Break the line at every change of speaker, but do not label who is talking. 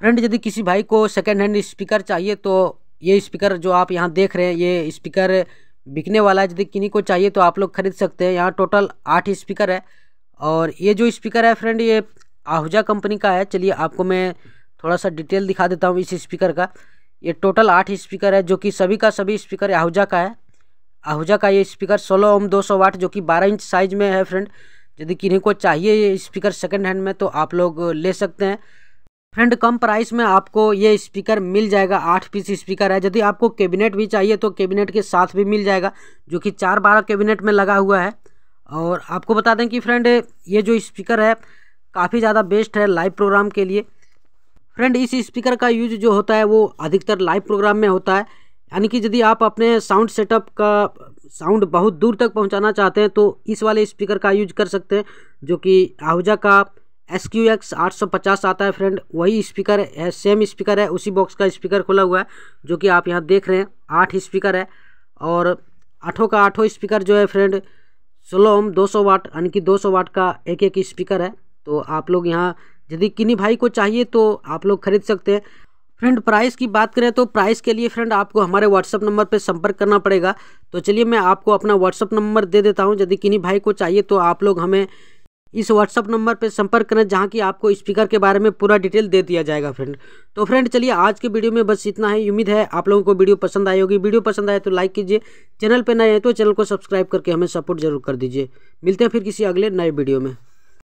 friend यदि किसी भाई को सेकेंड हैंड स्पीकर चाहिए तो ये स्पीकर जो आप यहाँ देख रहे हैं ये स्पीकर बिकने वाला है यदि किन्हीं को चाहिए तो आप लोग खरीद सकते हैं यहाँ टोटल आठ स्पीकर है और ये जो स्पीकर है फ्रेंड ये आहूजा कंपनी का है चलिए आपको मैं थोड़ा सा डिटेल दिखा देता हूँ इस स्पीकर का ये टोटल आठ स्पीकर है जो कि सभी का सभी स्पीकर आहूजा का है आहूजा का ये स्पीकर सोलह ओम दो सौ वाट जो कि बारह इंच साइज में है फ्रेंड यदि किन्हीं को चाहिए ये स्पीकर सेकेंड हैंड में तो आप लोग ले सकते हैं फ्रेंड कम प्राइस में आपको ये स्पीकर मिल जाएगा आठ पीस स्पीकर है यदि आपको कैबिनेट भी चाहिए तो कैबिनेट के साथ भी मिल जाएगा जो कि चार बारह कैबिनेट में लगा हुआ है और आपको बता दें कि फ्रेंड ये जो स्पीकर है काफ़ी ज़्यादा बेस्ट है लाइव प्रोग्राम के लिए फ्रेंड इस स्पीकर का यूज जो होता है वो अधिकतर लाइव प्रोग्राम में होता है यानी कि यदि आप अपने साउंड सेटअप का साउंड बहुत दूर तक पहुँचाना चाहते हैं तो इस वाले स्पीकर का यूज कर सकते हैं जो कि आहूजा का एस क्यू एक्स आठ सौ पचास आता है फ्रेंड वही स्पीकर है सेम स्पीकर है उसी बॉक्स का स्पीकर खुला हुआ है जो कि आप यहाँ देख रहे हैं आठ स्पीकर है और आठों का आठों स्पीकर जो है फ्रेंड सोलो ओम दो सौ वाट यानी कि दो सौ वाट का एक एक स्पीकर है तो आप लोग यहाँ यदि किन्हीं भाई को चाहिए तो आप लोग खरीद सकते हैं फ्रेंड प्राइस की बात करें तो प्राइस के लिए फ्रेंड आपको हमारे व्हाट्सअप नंबर पर संपर्क करना पड़ेगा तो चलिए मैं आपको अपना व्हाट्सअप नंबर दे देता हूँ यदि किन्हीं भाई को चाहिए तो आप लोग हमें इस व्हाट्सअप नंबर पर संपर्क करें जहाँ की आपको स्पीकर के बारे में पूरा डिटेल दे दिया जाएगा फ्रेंड तो फ्रेंड चलिए आज के वीडियो में बस इतना ही उम्मीद है आप लोगों को वीडियो पसंद आई होगी वीडियो पसंद आए तो लाइक कीजिए चैनल पर नए हैं तो चैनल को सब्सक्राइब करके हमें सपोर्ट जरूर कर दीजिए मिलते हैं फिर किसी अगले नए वीडियो में